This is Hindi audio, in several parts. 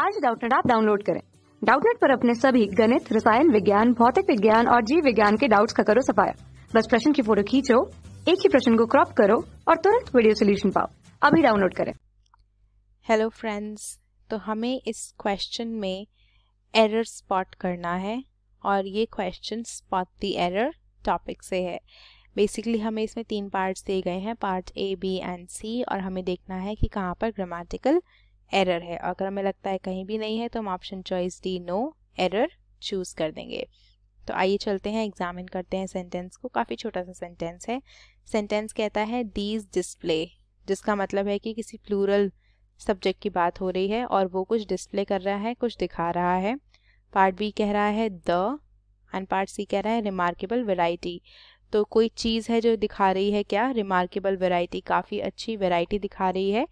आज डाउटनेट आप डाउनलोड करें डाउटनेट पर अपने सभी गणित रसायन विज्ञान भौतिक विज्ञान और जीव विज्ञान के डाउट्स का करो सफाया बस प्रश्न की फोटो खींचो एक ही प्रश्न को क्रॉप करो और तुरंत वीडियो सोल्यूशन पाओ अभी डाउनलोड करें हेलो फ्रेंड्स तो हमें इस क्वेश्चन में एरर स्पॉट करना है और ये question spot the error topic से है बेसिकली हमें इसमें तीन पार्ट्स दिए गए हैं part A B and C और हमें देखना है कि कहाँ पर ग्रामेटिकल एरर है अगर हमें लगता है कहीं भी नहीं है तो हम option choice D no error choose कर देंगे तो आइए चलते हैं एग्जामिन करते हैं सेंटेंस को काफ़ी छोटा सा सेंटेंस है सेंटेंस कहता है दीज डिस्प्ले जिसका मतलब है कि किसी प्लूरल सब्जेक्ट की बात हो रही है और वो कुछ डिस्प्ले कर रहा है कुछ दिखा रहा है पार्ट बी कह रहा है द एंड पार्ट सी कह रहा है रिमार्केबल वेराइटी तो कोई चीज़ है जो दिखा रही है क्या रिमार्केबल वेराइटी काफ़ी अच्छी वेराइटी दिखा रही है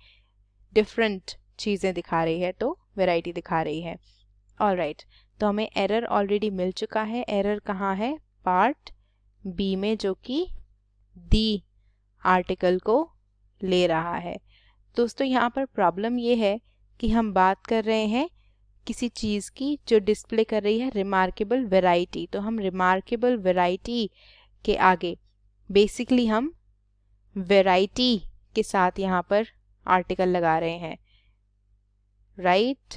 डिफरेंट चीज़ें दिखा रही है तो वेराइटी दिखा रही है ऑल राइट right. तो हमें एरर ऑलरेडी मिल चुका है एरर कहाँ है पार्ट बी में जो कि दी आर्टिकल को ले रहा है दोस्तों यहाँ पर प्रॉब्लम ये है कि हम बात कर रहे हैं किसी चीज़ की जो डिस्प्ले कर रही है रिमार्केबल वेराइटी तो हम रिमार्केबल वेराइटी के आगे बेसिकली हम वेराइटी के साथ यहाँ पर आर्टिकल लगा रहे हैं राइट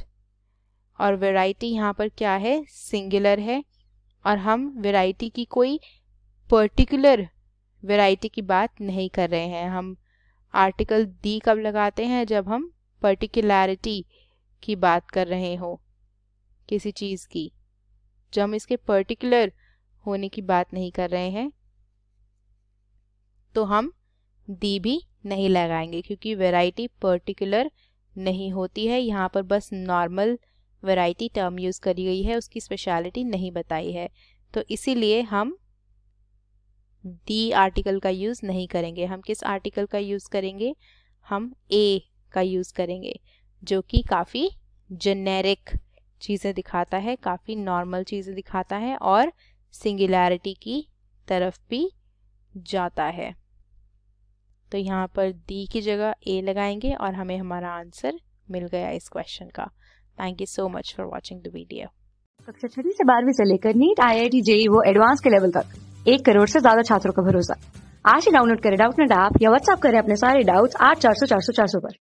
और वेराइटी यहाँ पर क्या है सिंगुलर है और हम वेराइटी की कोई पर्टिकुलर वेराइटी की बात नहीं कर रहे हैं हम आर्टिकल दी कब लगाते हैं जब हम पर्टिकुलरिटी की बात कर रहे हो किसी चीज़ की जब हम इसके पर्टिकुलर होने की बात नहीं कर रहे हैं तो हम दी भी नहीं लगाएंगे क्योंकि वेराइटी पर्टिकुलर नहीं होती है यहाँ पर बस नॉर्मल वैरायटी टर्म यूज़ करी गई है उसकी स्पेशलिटी नहीं बताई है तो इसीलिए हम दी आर्टिकल का यूज़ नहीं करेंगे हम किस आर्टिकल का यूज़ करेंगे हम ए का यूज़ करेंगे जो कि काफ़ी जेनेरिक चीज़ें दिखाता है काफ़ी नॉर्मल चीज़ें दिखाता है और सिंगुलैरिटी की तरफ भी जाता है तो यहाँ पर डी की जगह ए लगाएंगे और हमें हमारा आंसर मिल गया इस क्वेश्चन का thank you so much for watching the video कक्षा छठी से बारहवीं से लेकर NEET I I T JEE वो एडवांस के लेवल तक एक करोड़ से ज्यादा छात्रों का भरोसा आज ही डाउनलोड करें डाउट नेट ऐप या व्हाट्सअप करें अपने सारे डाउट्स आठ चार सौ चार सौ चार सौ पर